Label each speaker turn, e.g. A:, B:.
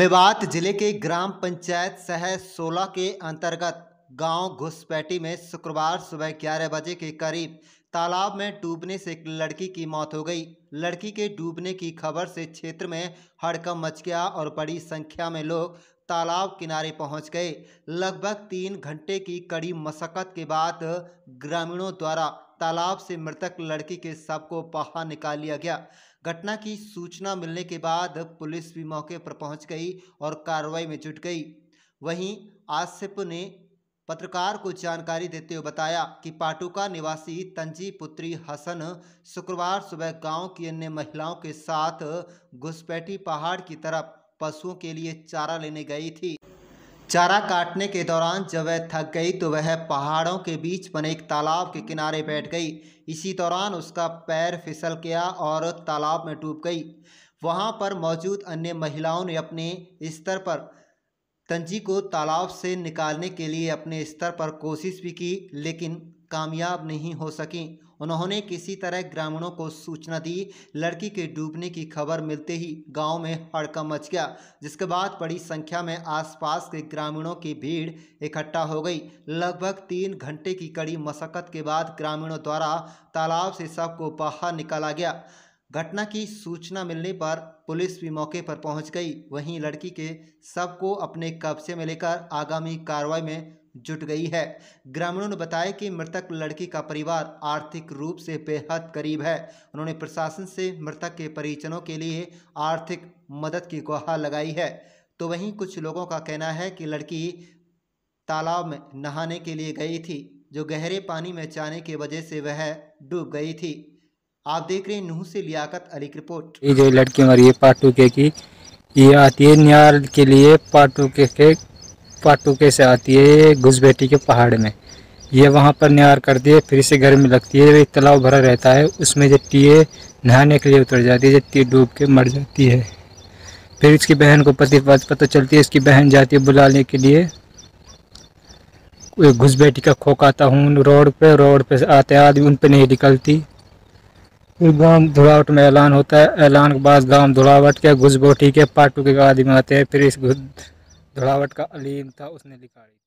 A: मेवात जिले के ग्राम पंचायत शहर सोलह के अंतर्गत गांव घुसपैटी में शुक्रवार सुबह ग्यारह बजे के करीब तालाब में डूबने से एक लड़की की मौत हो गई लड़की के डूबने की खबर से क्षेत्र में हड़कम मच गया और बड़ी संख्या में लोग तालाब किनारे पहुंच गए लगभग तीन घंटे की कड़ी मशक्क़त के बाद ग्रामीणों द्वारा तालाब से मृतक लड़की के शव को बाहर निकाल लिया गया घटना की सूचना मिलने के बाद पुलिस भी मौके पर पहुंच गई और कार्रवाई में जुट गई वहीं आसिफ ने पत्रकार को जानकारी देते हुए बताया कि पाटुका निवासी तंजी पुत्री हसन शुक्रवार सुबह गांव की अन्य महिलाओं के साथ घुसपैठी पहाड़ की तरफ पशुओं के लिए चारा लेने गई थी चारा काटने के दौरान जब वह थक गई तो वह पहाड़ों के बीच बने एक तालाब के किनारे बैठ गई इसी दौरान उसका पैर फिसल गया और तालाब में डूब गई वहाँ पर मौजूद अन्य महिलाओं ने अपने स्तर पर तंजी को तालाब से निकालने के लिए अपने स्तर पर कोशिश भी की लेकिन कामयाब नहीं हो सकी उन्होंने किसी तरह ग्रामीणों को सूचना दी लड़की के डूबने की खबर मिलते ही गांव में हड़कम मच गया जिसके बाद बड़ी संख्या में आसपास के ग्रामीणों की भीड़ इकट्ठा हो गई लगभग तीन घंटे की कड़ी मशक्क़त के बाद ग्रामीणों द्वारा तालाब से सबको बाहर निकाला गया घटना की सूचना मिलने पर पुलिस भी मौके पर पहुंच गई वहीं लड़की के सब को अपने कब्जे में लेकर आगामी कार्रवाई में जुट गई है ग्रामीणों ने बताया कि मृतक लड़की का परिवार आर्थिक रूप से बेहद करीब है उन्होंने प्रशासन से मृतक के परिजनों के लिए आर्थिक मदद की गुहार लगाई है तो वहीं कुछ लोगों का कहना है कि लड़की तालाब में नहाने के लिए गई थी जो गहरे पानी में जाने की वजह से वह डूब गई थी आप देख रहे हैं नूह से लियाकत अली की रिपोर्ट
B: ये जो लड़की मरी है पार्ट टू के की ये आती है न्यार के लिए पार्ट टू के, के पार्ट टू के से आती है घुसबेटी के पहाड़ में ये वहाँ पर न्यार करती है फिर इसे घर में लगती है एक तालाब भरा रहता है उसमें जब टीए नहाने के लिए उतर जाती है जब टी डूब के मर जाती है फिर इसकी बहन को पति पता चलती है इसकी बहन जाती है बुलाने के लिए घुस बेटी का खोखाता हूँ रोड पे रोड पे आते आदमी उन पर नहीं निकलती फिर गांव धुरावट में ऐलान होता है ऐलान के बाद गांव धुरावट के घुसबोटी के पाटू के गादी में आते हैं फिर इस धुरावट का अलीम था उसने लिखा